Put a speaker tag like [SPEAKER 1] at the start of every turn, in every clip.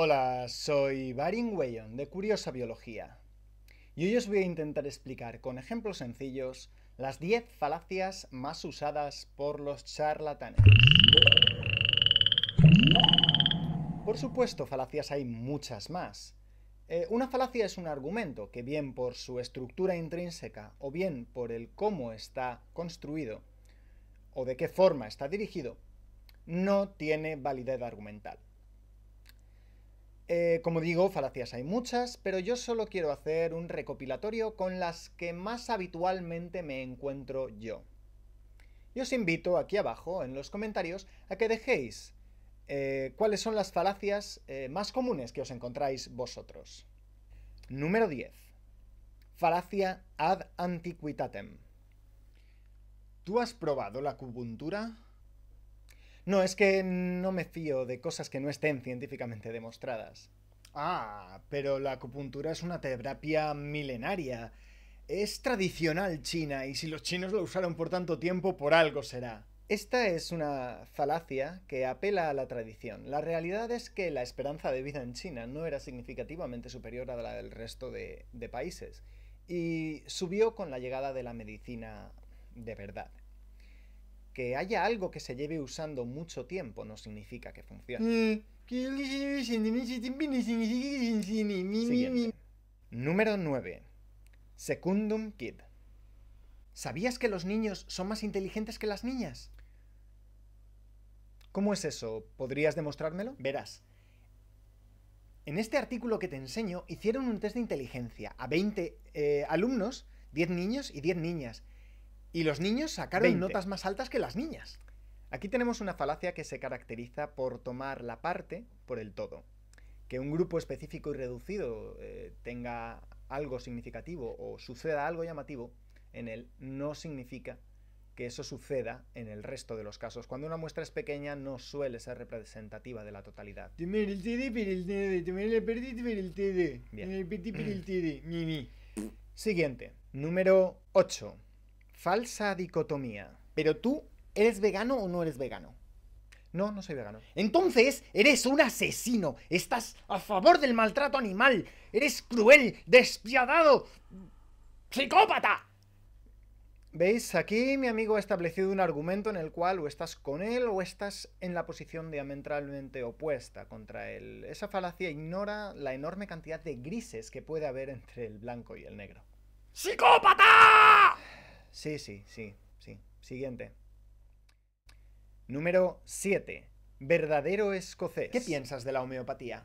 [SPEAKER 1] Hola, soy Baring Weyon de Curiosa Biología y hoy os voy a intentar explicar con ejemplos sencillos las 10 falacias más usadas por los charlatanes. Por supuesto, falacias hay muchas más. Eh, una falacia es un argumento que bien por su estructura intrínseca o bien por el cómo está construido o de qué forma está dirigido, no tiene validez argumental. Eh, como digo, falacias hay muchas, pero yo solo quiero hacer un recopilatorio con las que más habitualmente me encuentro yo. Y os invito aquí abajo, en los comentarios, a que dejéis eh, cuáles son las falacias eh, más comunes que os encontráis vosotros. Número 10. Falacia ad antiquitatem. ¿Tú has probado la cubuntura? No, es que no me fío de cosas que no estén científicamente demostradas. Ah, pero la acupuntura es una terapia milenaria. Es tradicional china y si los chinos lo usaron por tanto tiempo, por algo será. Esta es una falacia que apela a la tradición. La realidad es que la esperanza de vida en China no era significativamente superior a la del resto de, de países y subió con la llegada de la medicina de verdad que haya algo que se lleve usando mucho tiempo no significa que funcione. Mm. Número 9. Secundum Kid. ¿Sabías que los niños son más inteligentes que las niñas? ¿Cómo es eso? ¿Podrías demostrármelo? Verás. En este artículo que te enseño hicieron un test de inteligencia a 20 eh, alumnos, 10 niños y 10 niñas. Y los niños sacaron notas más altas que las niñas. Aquí tenemos una falacia que se caracteriza por tomar la parte por el todo. Que un grupo específico y reducido eh, tenga algo significativo o suceda algo llamativo en él no significa que eso suceda en el resto de los casos. Cuando una muestra es pequeña no suele ser representativa de la totalidad. Siguiente, número 8. Falsa dicotomía. Pero tú, ¿eres vegano o no eres vegano? No, no soy vegano. Entonces, eres un asesino. Estás a favor del maltrato animal. Eres cruel, despiadado, psicópata. ¿Veis? Aquí mi amigo ha establecido un argumento en el cual o estás con él o estás en la posición diametralmente opuesta contra él. Esa falacia ignora la enorme cantidad de grises que puede haber entre el blanco y el negro. ¡Psicópata! Sí, sí, sí, sí. Siguiente. Número 7. Verdadero escocés. ¿Qué piensas de la homeopatía?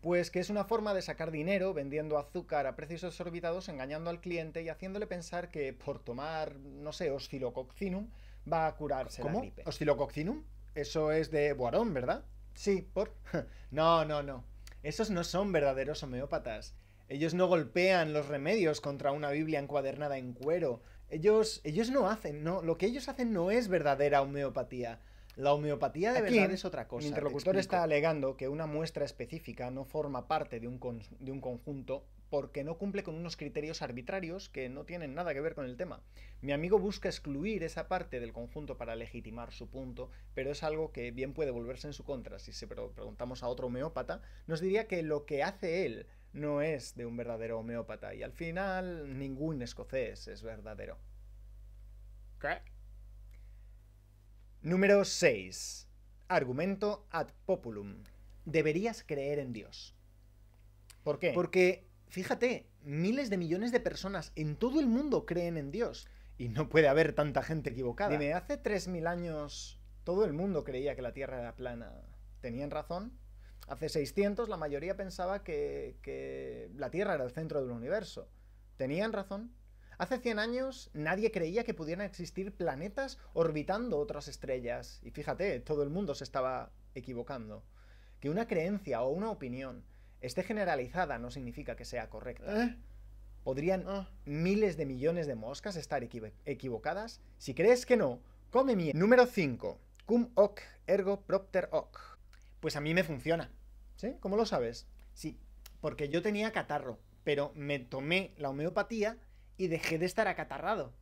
[SPEAKER 1] Pues que es una forma de sacar dinero vendiendo azúcar a precios exorbitados, engañando al cliente y haciéndole pensar que por tomar, no sé, oscilococcinum va a curarse ¿Cómo? la gripe. ¿Oscilococcinum? Eso es de Boarón, ¿verdad? Sí, por. no, no, no. Esos no son verdaderos homeópatas. Ellos no golpean los remedios contra una Biblia encuadernada en cuero, ellos, ellos no hacen, no, lo que ellos hacen no es verdadera homeopatía. La homeopatía de verdad es otra cosa. Mi interlocutor está alegando que una muestra específica no forma parte de un, de un conjunto porque no cumple con unos criterios arbitrarios que no tienen nada que ver con el tema. Mi amigo busca excluir esa parte del conjunto para legitimar su punto, pero es algo que bien puede volverse en su contra. Si se preguntamos a otro homeópata, nos diría que lo que hace él no es de un verdadero homeópata y al final ningún escocés es verdadero. ¿Qué? Número 6. Argumento ad populum. Deberías creer en Dios. ¿Por qué? Porque, fíjate, miles de millones de personas en todo el mundo creen en Dios. Y no puede haber tanta gente equivocada. Dime, hace 3.000 años todo el mundo creía que la Tierra era plana. ¿Tenían razón? Hace 600 la mayoría pensaba que, la Tierra era el centro del universo. ¿Tenían razón? Hace 100 años nadie creía que pudieran existir planetas orbitando otras estrellas. Y fíjate, todo el mundo se estaba equivocando. Que una creencia o una opinión esté generalizada no significa que sea correcta. ¿Eh? ¿Podrían ah. miles de millones de moscas estar equivocadas? Si crees que no, come mi Número 5. Cum hoc ergo propter hoc pues a mí me funciona. ¿Sí? ¿Cómo lo sabes? Sí, porque yo tenía catarro, pero me tomé la homeopatía y dejé de estar acatarrado.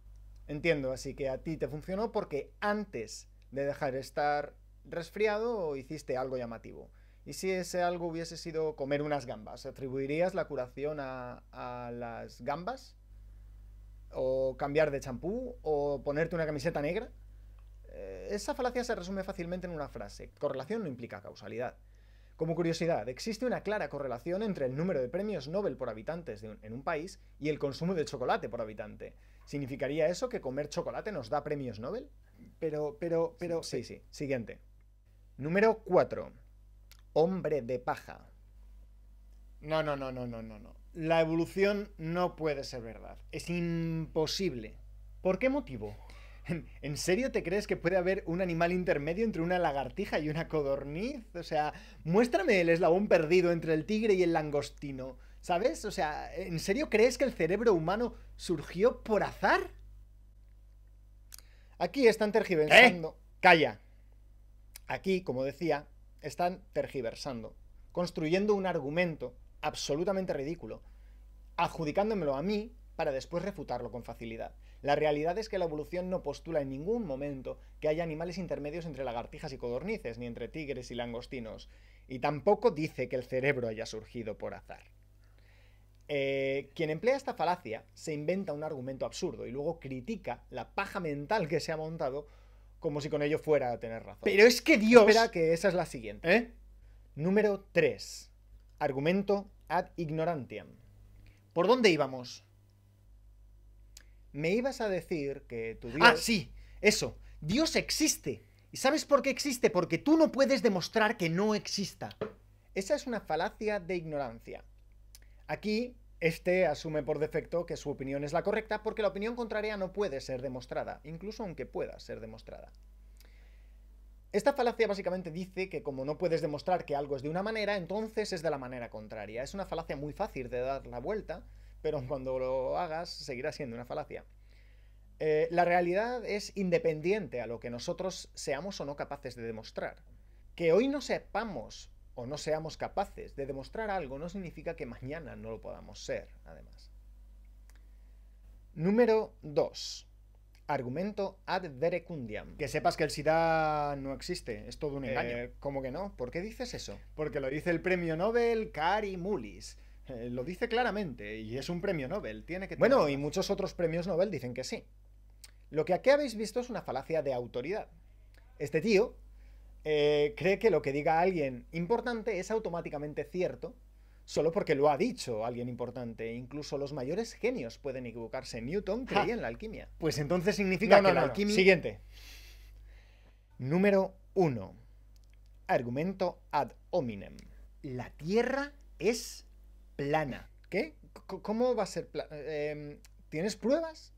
[SPEAKER 1] Entiendo, así que a ti te funcionó porque antes de dejar de estar resfriado hiciste algo llamativo. Y si ese algo hubiese sido comer unas gambas, ¿atribuirías la curación a, a las gambas? ¿O cambiar de champú? ¿O ponerte una camiseta negra? esa falacia se resume fácilmente en una frase. Correlación no implica causalidad. Como curiosidad, existe una clara correlación entre el número de premios Nobel por habitantes en un país y el consumo de chocolate por habitante. ¿Significaría eso que comer chocolate nos da premios Nobel? Pero, pero, pero... Sí, sí. Siguiente. Número 4. Hombre de paja. No, no, no, no, no, no, no. La evolución no puede ser verdad. Es imposible. ¿Por qué motivo? ¿En serio te crees que puede haber un animal intermedio entre una lagartija y una codorniz? O sea, muéstrame el eslabón perdido entre el tigre y el langostino. ¿Sabes? O sea, ¿en serio crees que el cerebro humano surgió por azar? Aquí están tergiversando. ¿Eh? Calla. Aquí, como decía, están tergiversando, construyendo un argumento absolutamente ridículo, adjudicándomelo a mí para después refutarlo con facilidad. La realidad es que la evolución no postula en ningún momento que haya animales intermedios entre lagartijas y codornices, ni entre tigres y langostinos, y tampoco dice que el cerebro haya surgido por azar. Eh, quien emplea esta falacia se inventa un argumento absurdo y luego critica la paja mental que se ha montado como si con ello fuera a tener razón. Pero es que Dios... Espera que esa es la siguiente. ¿Eh? Número 3. Argumento ad ignorantiam. ¿Por dónde íbamos? me ibas a decir que tu ah, Dios... Ah, sí, eso. Dios existe. ¿Y sabes por qué existe? Porque tú no puedes demostrar que no exista. Esa es una falacia de ignorancia. Aquí, este asume por defecto que su opinión es la correcta porque la opinión contraria no puede ser demostrada, incluso aunque pueda ser demostrada. Esta falacia básicamente dice que como no puedes demostrar que algo es de una manera, entonces es de la manera contraria. Es una falacia muy fácil de dar la vuelta, pero cuando lo hagas seguirá siendo una falacia. Eh, la realidad es independiente a lo que nosotros seamos o no capaces de demostrar. Que hoy no sepamos o no seamos capaces de demostrar algo no significa que mañana no lo podamos ser, además. Número 2. Argumento ad verecundiam. Que sepas que el SIDA no existe, es todo un eh, engaño. ¿Cómo que no? ¿Por qué dices eso? Porque lo dice el premio Nobel Kari Mullis. Eh, lo dice claramente y es un premio Nobel. Tiene que bueno, y muchos otros premios Nobel dicen que sí. Lo que aquí habéis visto es una falacia de autoridad. Este tío eh, cree que lo que diga alguien importante es automáticamente cierto solo porque lo ha dicho alguien importante. Incluso los mayores genios pueden equivocarse. Newton creía en la alquimia. Pues entonces significa que la alquimia... Siguiente. Número 1. Argumento ad hominem. La Tierra es plana. ¿Qué? ¿Cómo va a ser plana? Em, ¿Tienes pruebas?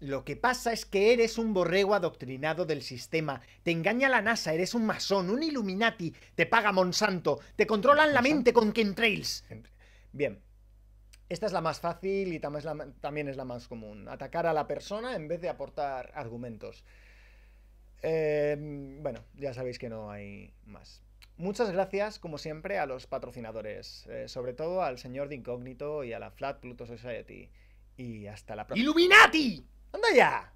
[SPEAKER 1] Lo que pasa es que eres un borrego adoctrinado del sistema. Te engaña la NASA, eres un masón, un Illuminati, te paga Monsanto, te controlan la mente con Kentrails. Bien. Esta es la más fácil y también es la más común. Atacar a la persona en vez de aportar argumentos. Em, bueno, ya sabéis que no hay más. Muchas gracias, como siempre, a los patrocinadores, eh, sobre todo al señor de Incógnito y a la Flat Pluto Society. Y hasta la próxima. ¡Illuminati! ¡Anda ya!